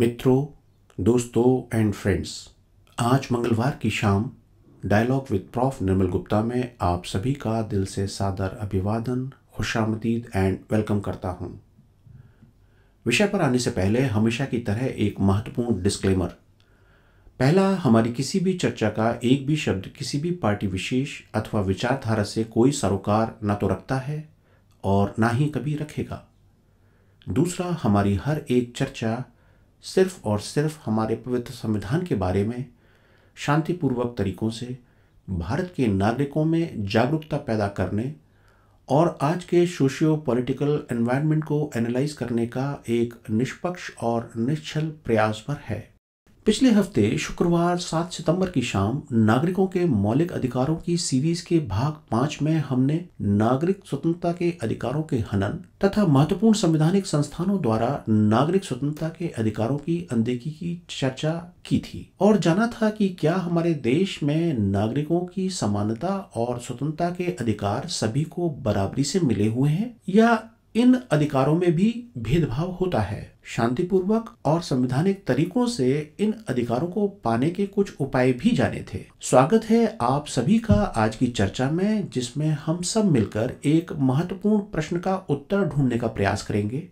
मित्रों दोस्तों and friends आज मंगलवार की शाम dialogue with prof Nirmal Gupta में आप सभी का दिल से सादर अभिवादन खुशामदीद एंड वेलकम करता हूं। विषय पर आने से पहले हमेशा की तरह एक महत्वपूर्ण डिस्क्लेमर पहला हमारी किसी भी चर्चा का एक भी शब्द किसी भी पार्टी विशेष अथवा विचारधारा से कोई सरोकार न तो रखता है और ना ही कभी रखेगा दूसरा हमारी हर एक चर्चा सिर्फ और सिर्फ हमारे पवित्र संविधान के बारे में शांतिपूर्वक तरीकों से भारत के नागरिकों में जागरूकता पैदा करने और आज के सोशियो पॉलिटिकल एनवायरनमेंट को एनालाइज करने का एक निष्पक्ष और निश्चल प्रयास पर है पिछले हफ्ते शुक्रवार 7 सितंबर की शाम नागरिकों के मौलिक अधिकारों की सीरीज के भाग पांच में हमने नागरिक स्वतंत्रता के अधिकारों के हनन तथा महत्वपूर्ण संवैधानिक संस्थानों द्वारा नागरिक स्वतंत्रता के अधिकारों की अनदेखी की चर्चा की थी और जाना था कि क्या हमारे देश में नागरिकों की समानता और स्वतंत्रता के अधिकार सभी को बराबरी से मिले हुए हैं या इन अधिकारों में भी भेदभाव होता है शांतिपूर्वक और संवैधानिक तरीकों से इन अधिकारों को पाने के कुछ उपाय भी जाने थे स्वागत है आप सभी का आज की चर्चा में जिसमें हम सब मिलकर एक महत्वपूर्ण प्रश्न का उत्तर ढूंढने का प्रयास करेंगे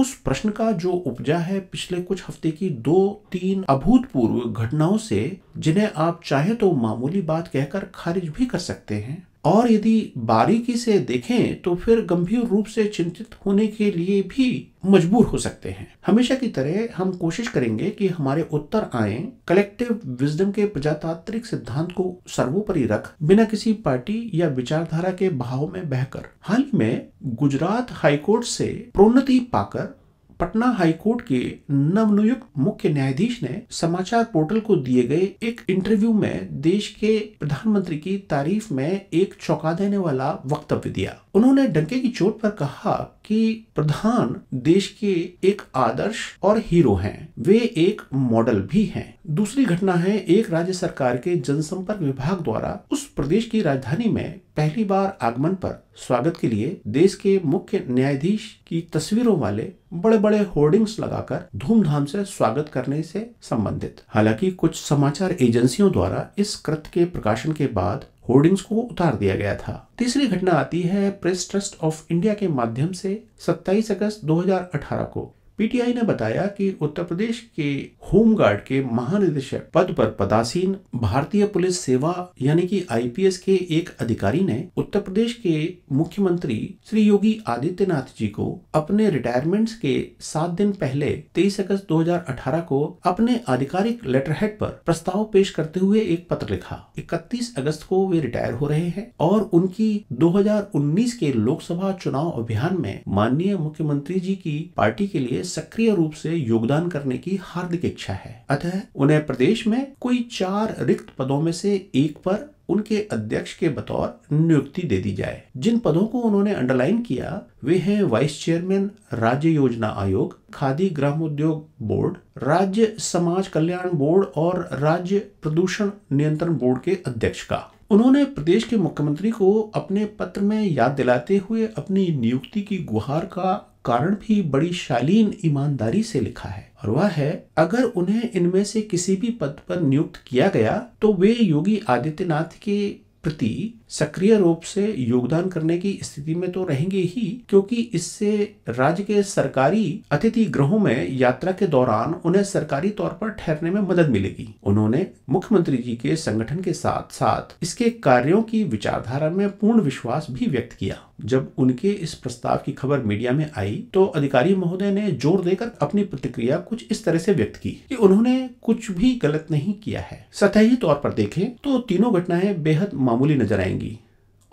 उस प्रश्न का जो उपजा है पिछले कुछ हफ्ते की दो तीन अभूतपूर्व घटनाओं से जिन्हें आप चाहे तो मामूली बात कहकर खारिज भी कर सकते हैं और यदि बारीकी से देखें तो फिर गंभीर रूप से चिंतित होने के लिए भी मजबूर हो सकते हैं हमेशा की तरह हम कोशिश करेंगे कि हमारे उत्तर आए कलेक्टिव विजडम के प्रजातांत्रिक सिद्धांत को सर्वोपरि रख बिना किसी पार्टी या विचारधारा के भाव में बहकर हाल ही में गुजरात हाईकोर्ट से प्रोन्नति पाकर पटना हाई कोर्ट के नवनियुक्त मुख्य न्यायाधीश ने समाचार पोर्टल को दिए गए एक इंटरव्यू में देश के प्रधानमंत्री की तारीफ में एक चौंका देने वाला वक्तव्य दिया उन्होंने डंके की चोट पर कहा कि प्रधान देश के एक आदर्श और हीरो हैं वे एक मॉडल भी हैं दूसरी घटना है एक राज्य सरकार के जनसंपर्क विभाग द्वारा उस प्रदेश की राजधानी में पहली बार आगमन पर स्वागत के लिए देश के मुख्य न्यायाधीश की तस्वीरों वाले बड़े बड़े होर्डिंग्स लगाकर धूमधाम से स्वागत करने से संबंधित हालांकि कुछ समाचार एजेंसियों द्वारा इस कृत्य के प्रकाशन के बाद होर्डिंग्स को उतार दिया गया था तीसरी घटना आती है प्रेस ट्रस्ट ऑफ इंडिया के माध्यम से 27 अगस्त 2018 को पीटीआई ने बताया कि उत्तर प्रदेश के होमगार्ड के महानिदेशक पद पर पदासीन भारतीय पुलिस सेवा यानी कि आईपीएस के एक अधिकारी ने उत्तर प्रदेश के मुख्यमंत्री श्री योगी आदित्यनाथ जी को अपने रिटायरमेंट के सात दिन पहले 23 अगस्त 2018 को अपने आधिकारिक लेटरहेड पर प्रस्ताव पेश करते हुए एक पत्र लिखा 31 अगस्त को वे रिटायर हो रहे हैं और उनकी 2019 के लोकसभा चुनाव अभियान में माननीय मुख्यमंत्री जी की पार्टी के लिए सक्रिय रूप से योगदान करने की हार्दिक इच्छा है अतः उन्हें प्रदेश में कोई चार रिक्त पदों में से एक पर उनके अध्यक्ष के बतौर नियुक्ति दे दी जाए जिन पदों को उन्होंने अंडरलाइन किया वे हैं वाइस चेयरमैन राज्य योजना आयोग खादी ग्राम उद्योग बोर्ड राज्य समाज कल्याण बोर्ड और राज्य प्रदूषण नियंत्रण बोर्ड के अध्यक्ष का उन्होंने प्रदेश के मुख्यमंत्री को अपने पत्र में याद दिलाते हुए अपनी नियुक्ति की गुहार का कारण भी बड़ी शालीन ईमानदारी से लिखा है और वह है अगर उन्हें इनमें से किसी भी पद पर नियुक्त किया गया तो वे योगी आदित्यनाथ के प्रति सक्रिय रूप से योगदान करने की स्थिति में तो रहेंगे ही क्योंकि इससे राज्य के सरकारी अतिथि गृहों में यात्रा के दौरान उन्हें सरकारी तौर पर ठहरने में मदद मिलेगी उन्होंने मुख्यमंत्री जी के संगठन के साथ साथ इसके कार्यों की विचारधारा में पूर्ण विश्वास भी व्यक्त किया जब उनके इस प्रस्ताव की खबर मीडिया में आई तो अधिकारी महोदय ने जोर देकर अपनी प्रतिक्रिया कुछ इस तरह से व्यक्त की कि उन्होंने कुछ भी गलत नहीं किया है सतही तौर पर देखें तो तीनों घटनाएं बेहद मामूली नजर आएंगी देंगी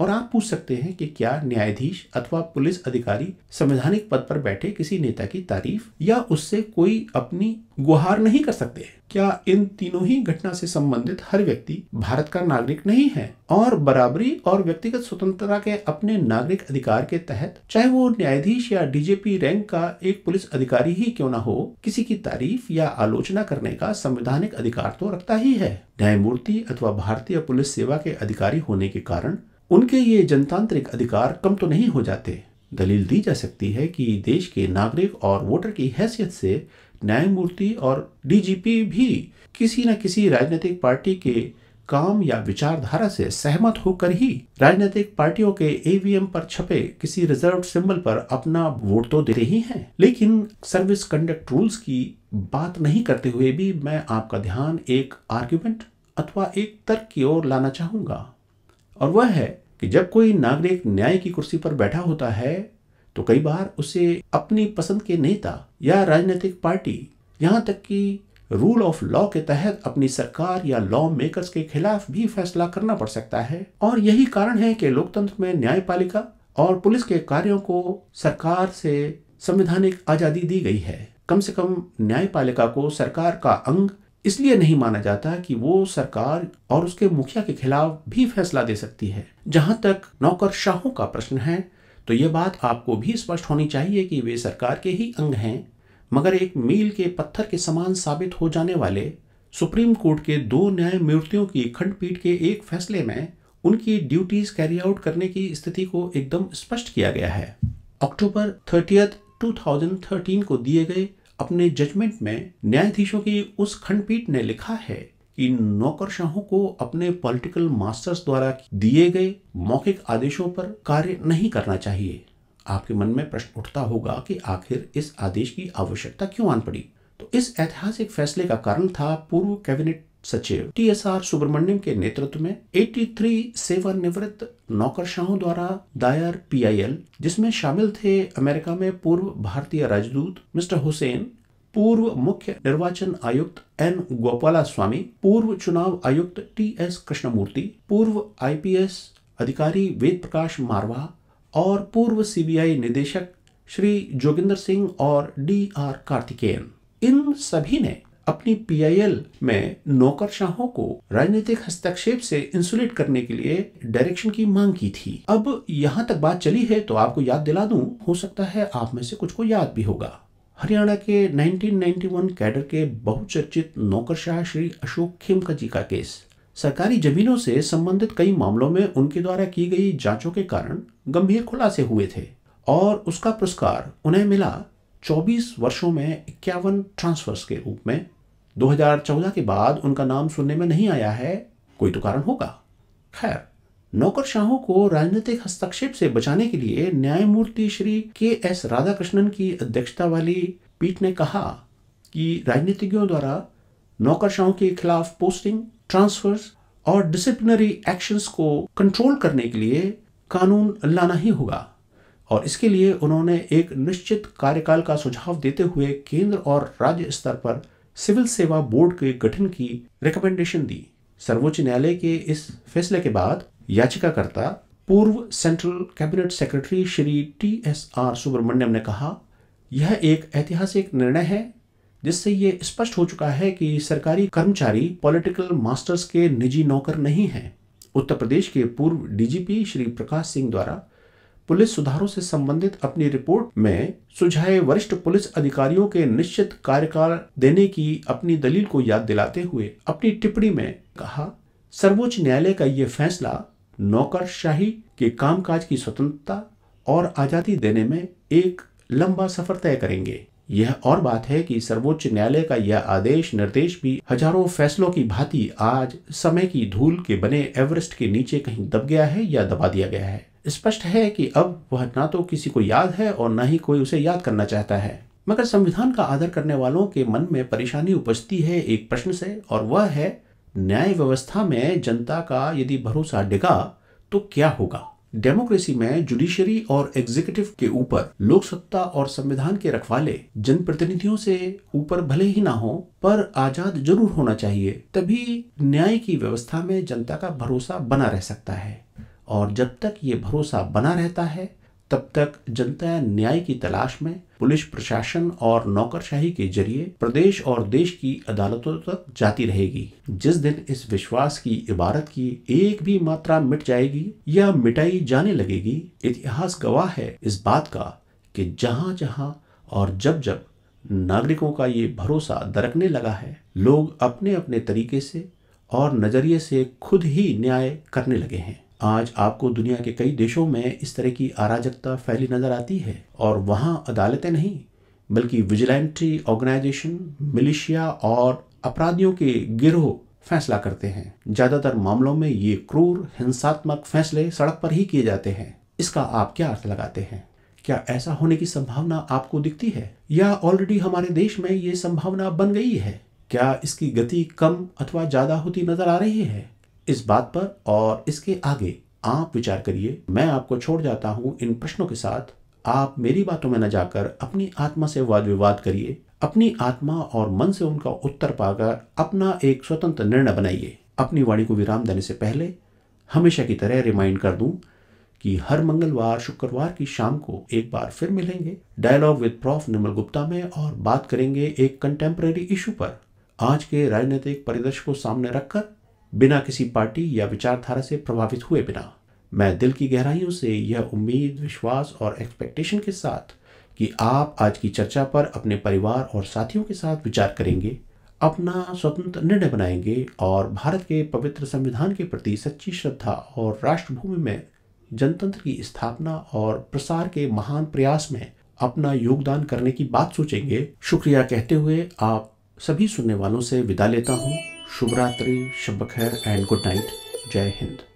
और आप पूछ सकते हैं कि क्या न्यायाधीश अथवा पुलिस अधिकारी संवैधानिक पद पर बैठे किसी नेता की तारीफ या उससे कोई अपनी गुहार नहीं कर सकते हैं क्या इन तीनों ही घटना से संबंधित हर व्यक्ति भारत का नागरिक नहीं है और बराबरी और व्यक्तिगत स्वतंत्रता के अपने नागरिक अधिकार के तहत चाहे वो न्यायाधीश या डीजीपी रैंक का एक पुलिस अधिकारी ही क्यों ना हो किसी की तारीफ या आलोचना करने का संवैधानिक अधिकार तो रखता ही है न्यायमूर्ति अथवा भारतीय पुलिस सेवा के अधिकारी होने के कारण उनके ये जनतांत्रिक अधिकार कम तो नहीं हो जाते दलील दी जा सकती है कि देश के नागरिक और वोटर की हैसियत से न्यायमूर्ति और डीजीपी भी किसी न किसी राजनीतिक पार्टी के काम या विचारधारा से सहमत होकर ही राजनीतिक पार्टियों के एवीएम पर छपे किसी रिजर्व सिंबल पर अपना वोट तो दे रही हैं लेकिन सर्विस कंडक्ट रूल्स की बात नहीं करते हुए भी मैं आपका ध्यान एक आर्ग्यूमेंट अथवा एक तर्क की ओर लाना चाहूंगा और वह है कि जब कोई नागरिक न्याय की कुर्सी पर बैठा होता है तो कई बार उसे अपनी पसंद के नेता या राजनीतिक पार्टी यहां तक कि रूल ऑफ लॉ के तहत अपनी सरकार या लॉ मेकर्स के खिलाफ भी फैसला करना पड़ सकता है और यही कारण है कि लोकतंत्र में न्यायपालिका और पुलिस के कार्यों को सरकार से संवैधानिक आजादी दी गई है कम से कम न्यायपालिका को सरकार का अंग इसलिए नहीं माना जाता कि वो सरकार और उसके मुखिया के खिलाफ भी फैसला दे सकती है जहां तक नौकरशाहों का प्रश्न है तो ये बात आपको भी स्पष्ट होनी चाहिए कि वे सरकार के ही अंग हैं मगर एक मील के पत्थर के समान साबित हो जाने वाले सुप्रीम कोर्ट के दो न्यायमूर्तियों की खंडपीठ के एक फैसले में उनकी ड्यूटीज कैरी आउट करने की स्थिति को एकदम स्पष्ट किया गया है अक्टूबर थर्टियथ 2013 को दिए गए अपने जजमेंट में न्यायाधीशों की उस खंडपीठ ने लिखा है कि नौकरशाहों को अपने पॉलिटिकल मास्टर्स द्वारा दिए गए मौखिक आदेशों पर कार्य नहीं करना चाहिए आपके मन में प्रश्न उठता होगा कि आखिर इस आदेश की आवश्यकता क्यों आन पड़ी तो इस ऐतिहासिक फैसले का कारण था पूर्व कैबिनेट सचिव टी एस आर सुब्रमण्यम के नेतृत्व में 83 सेवानिवृत्त नौकरशाहों द्वारा दायर पीआईएल जिसमें शामिल थे अमेरिका में पूर्व भारतीय राजदूत मिस्टर हुसैन पूर्व मुख्य निर्वाचन आयुक्त एन गोपाला स्वामी पूर्व चुनाव आयुक्त टी एस कृष्णमूर्ति पूर्व आईपीएस अधिकारी वेद प्रकाश मारवा और पूर्व सीबीआई निदेशक श्री जोगिंदर सिंह और डी आर कार्तिकेयन इन सभी ने अपनी पीआईएल में नौकरशाहों को राजनीतिक हस्तक्षेप से इंसुलेट करने के लिए डायरेक्शन की मांग की थी अब यहाँ तक बात चली है तो आपको याद दिला दूं हो सकता है आप में से कुछ को याद भी होगा हरियाणा के 1991 कैडर के बहुचर्चित नौकरशाह श्री अशोक खेमका जी का केस सरकारी जमीनों से संबंधित कई मामलों में उनके द्वारा की गई जांचों के कारण गंभीर खुलासे हुए थे और उसका पुरस्कार उन्हें मिला 24 वर्षों में इक्यावन ट्रांसफर्स के रूप में 2014 के बाद उनका नाम सुनने में नहीं आया है कोई तो कारण होगा खैर नौकरशाहों को राजनीतिक हस्तक्षेप से बचाने के लिए न्यायमूर्ति श्री के एस राधाकृष्णन की अध्यक्षता वाली पीठ ने कहा कि राजनीतिज्ञों द्वारा नौकरशाहों के खिलाफ पोस्टिंग ट्रांसफर्स और डिसिप्लिनरी एक्शंस को कंट्रोल करने के लिए कानून लाना ही होगा और इसके लिए उन्होंने एक निश्चित कार्यकाल का सुझाव देते हुए केंद्र और राज्य स्तर पर सिविल सेवा बोर्ड के गठन की रिकमेंडेशन दी सर्वोच्च न्यायालय के इस फैसले के बाद याचिकाकर्ता पूर्व central cabinet secretary Shri T S R Subrahmanyam ने कहा यह एक ऐतिहासिक निर्णय है जिससे ये स्पष्ट हो चुका है कि सरकारी कर्मचारी पॉलिटिकल मास्टर्स के निजी नौकर नहीं हैं उत्तर प्रदेश के पूर्व डीजीपी श्री प्रकाश सिंह द्वारा पुलिस सुधारों से संबंधित अपनी रिपोर्ट में सुझाए वरिष्ठ पुलिस अधिकारियों के निश्चित कार्यकाल देने की अपनी दलील को याद दिलाते हुए अपनी टिप्पणी में कहा सर्वोच्च न्यायालय का ये फैसला नौकरशाही के कामकाज की स्वतंत्रता और आजादी देने में एक लंबा सफर तय करेंगे यह और बात है कि सर्वोच्च न्यायालय का यह आदेश निर्देश भी हजारों फैसलों की भांति आज समय की धूल के बने एवरेस्ट के नीचे कहीं दब गया है या दबा दिया गया है स्पष्ट है कि अब वह ना तो किसी को याद है और न ही कोई उसे याद करना चाहता है मगर संविधान का आदर करने वालों के मन में परेशानी उपजती है एक प्रश्न से और वह है न्याय व्यवस्था में जनता का यदि भरोसा डिगा तो क्या होगा डेमोक्रेसी में जुडिशरी और एग्जीक्यूटिव के ऊपर लोकसत्ता और संविधान के रखवाले जनप्रतिनिधियों से ऊपर भले ही ना हो पर आजाद जरूर होना चाहिए तभी न्याय की व्यवस्था में जनता का भरोसा बना रह सकता है और जब तक ये भरोसा बना रहता है तब तक जनता न्याय की तलाश में पुलिस प्रशासन और नौकरशाही के जरिए प्रदेश और देश की अदालतों तक जाती रहेगी जिस दिन इस विश्वास की इबारत की एक भी मात्रा मिट जाएगी या मिटाई जाने लगेगी इतिहास गवाह है इस बात का कि जहां जहां और जब जब नागरिकों का ये भरोसा दरकने लगा है लोग अपने अपने तरीके से और नजरिए से खुद ही न्याय करने लगे हैं आज आपको दुनिया के कई देशों में इस तरह की अराजकता फैली नज़र आती है और वहाँ अदालतें नहीं बल्कि विजिलेंट्री ऑर्गेनाइजेशन मिलिशिया और अपराधियों के गिरोह फैसला करते हैं ज़्यादातर मामलों में ये क्रूर हिंसात्मक फैसले सड़क पर ही किए जाते हैं इसका आप क्या अर्थ लगाते हैं क्या ऐसा होने की संभावना आपको दिखती है या ऑलरेडी हमारे देश में ये संभावना बन गई है क्या इसकी गति कम अथवा ज़्यादा होती नज़र आ रही है इस बात पर और इसके आगे आप विचार करिए मैं आपको छोड़ जाता हूँ इन प्रश्नों के साथ आप मेरी बातों में न जाकर अपनी आत्मा से वाद विवाद करिए अपनी आत्मा और मन से उनका उत्तर पाकर अपना एक स्वतंत्र निर्णय बनाइए अपनी वाणी को विराम देने से पहले हमेशा की तरह रिमाइंड कर दूं कि हर मंगलवार शुक्रवार की शाम को एक बार फिर मिलेंगे dialogue with prof Nirmal Gupta में और बात करेंगे एक कंटेम्प्रेरी इशू पर आज के राजनीतिक परिदृश्य को सामने रखकर बिना किसी पार्टी या विचारधारा से प्रभावित हुए बिना मैं दिल की गहराइयों से यह उम्मीद विश्वास और एक्सपेक्टेशन के साथ कि आप आज की चर्चा पर अपने परिवार और साथियों के साथ विचार करेंगे अपना स्वतंत्र निर्णय बनाएंगे और भारत के पवित्र संविधान के प्रति सच्ची श्रद्धा और राष्ट्रभूमि में जनतंत्र की स्थापना और प्रसार के महान प्रयास में अपना योगदान करने की बात सोचेंगे शुक्रिया कहते हुए आप सभी सुनने वालों से विदा लेता हूँ शुभ रात्रि शब खैर एंड गुड नाइट जय हिंद